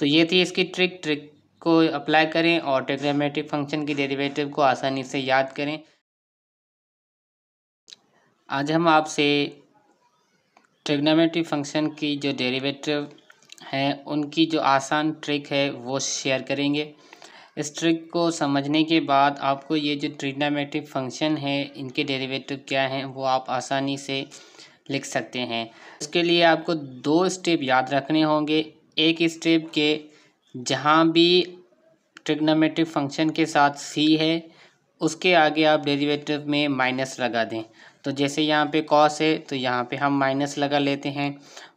तो ये थी इसकी ट्रिक ट्रिक को अप्लाई करें और ट्रिग्नोमेट्रिक फंक्शन की डेरिवेटिव को आसानी से याद करें आज हम आपसे ट्रिग्नोमेट्रिक फंक्शन की जो डेरिवेटिव हैं उनकी जो आसान ट्रिक है वो शेयर करेंगे इस ट्रिक को समझने के बाद आपको ये जो ट्रिग्नोमेट्रिक फंक्शन है इनके डेरिवेटिव क्या हैं वो आप आसानी से लिख सकते हैं इसके लिए आपको दो स्टेप याद रखने होंगे एक स्टेप के जहाँ भी ट्रिग्नोमेट्रिक फंक्शन के साथ सी है उसके आगे आप डेरिवेटिव में माइनस लगा दें तो जैसे यहाँ पे कॉस है तो यहाँ पे हम माइनस लगा लेते हैं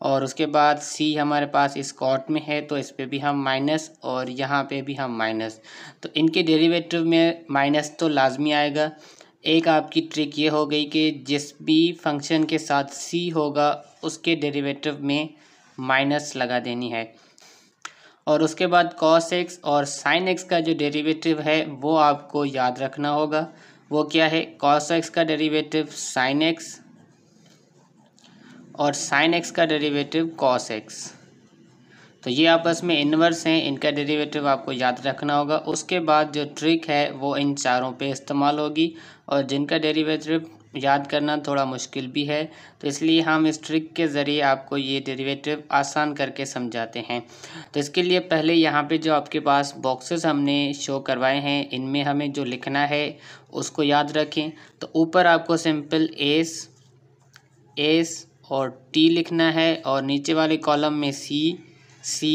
और उसके बाद सी हमारे पास इस कॉट में है तो इस पर भी हम माइनस और यहाँ पे भी हम माइनस तो इनके डेरिवेटिव में माइनस तो लाजमी आएगा एक आपकी ट्रिक ये हो गई कि जिस भी फंक्शन के साथ सी होगा उसके डेरिवेटिव में माइनस लगा देनी है और उसके बाद कॉस एक्स और साइन एक्स का जो डेरिवेटिव है वो आपको याद रखना होगा वो क्या है कॉस एक्स का डेरिवेटिव साइन एक्स और साइन एक्स का डेरिवेटिव कॉस एक्स तो ये आपस में इन्वर्स हैं इनका डेरिवेटिव आपको याद रखना होगा उसके बाद जो ट्रिक है वो इन चारों पे इस्तेमाल होगी और जिनका डेरिवेटिव याद करना थोड़ा मुश्किल भी है तो इसलिए हम इस ट्रिक के ज़रिए आपको ये डेरिवेटिव आसान करके समझाते हैं तो इसके लिए पहले यहाँ पे जो आपके पास बॉक्सेस हमने शो करवाए हैं इनमें हमें जो लिखना है उसको याद रखें तो ऊपर आपको सिंपल एस एस और टी लिखना है और नीचे वाले कॉलम में सी सी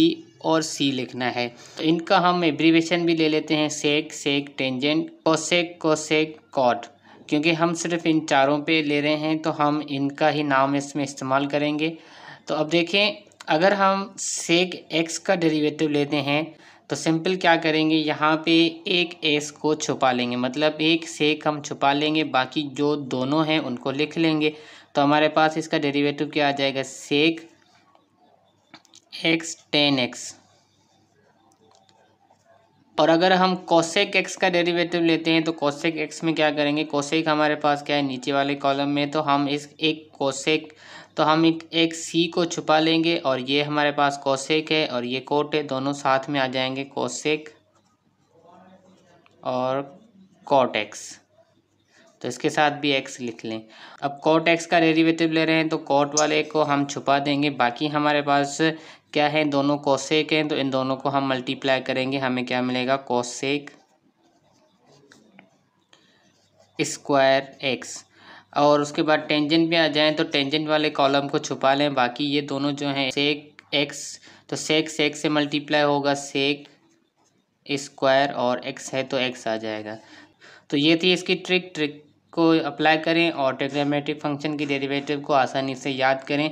और सी लिखना है तो इनका हम एब्रीवेशन भी ले लेते हैं sec sec tangent cosec cosec cot क्योंकि हम सिर्फ इन चारों पे ले रहे हैं तो हम इनका ही नाम इसमें इस्तेमाल करेंगे तो अब देखें अगर हम सेक एक्स का डेरिवेटिव लेते हैं तो सिंपल क्या करेंगे यहाँ पे एक एस को छुपा लेंगे मतलब एक सेक हम छुपा लेंगे बाकी जो दोनों हैं उनको लिख लेंगे तो हमारे पास इसका डेरिवेटिव क्या आ जाएगा सेक एक्स टेन एक्स और अगर हम कोसेक एक्स का डेरिवेटिव लेते हैं तो कोसेक एक्स में क्या करेंगे कोसेक हमारे पास क्या है नीचे वाले कॉलम में तो हम इस एक कोसेक तो हम एक एक सी को छुपा लेंगे और ये हमारे पास कोसेक है और ये कोट है दोनों साथ में आ जाएंगे कोसेक और कॉटेक्स तो इसके साथ भी एक्स लिख लें अब कॉट एक्स का डेरिवेटिव ले रहे हैं तो कॉट वाले को हम छुपा देंगे बाकी हमारे पास क्या है दोनों कोसेक हैं तो इन दोनों को हम मल्टीप्लाई करेंगे हमें क्या मिलेगा कोसेक स्क्वायर एक्स और उसके बाद टेंजेंट में आ जाएं तो टेंजेंट वाले कॉलम को छुपा लें बाकी ये दोनों जो हैं सेक एक्स तो सेक सेक से मल्टीप्लाई होगा सेक स्क्वायर और एक्स है तो एक्स आ जाएगा तो ये थी इसकी ट्रिक ट्रिक को अप्लाई करें और ट्रिग्नोमेट्रिक फंक्शन की डेरिवेटिव को आसानी से याद करें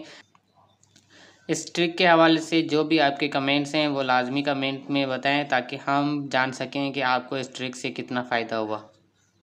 इस ट्रिक के हवाले से जो भी आपके कमेंट्स हैं वो लाजमी कमेंट में बताएं ताकि हम जान सकें कि आपको इस ट्रिक से कितना फ़ायदा हुआ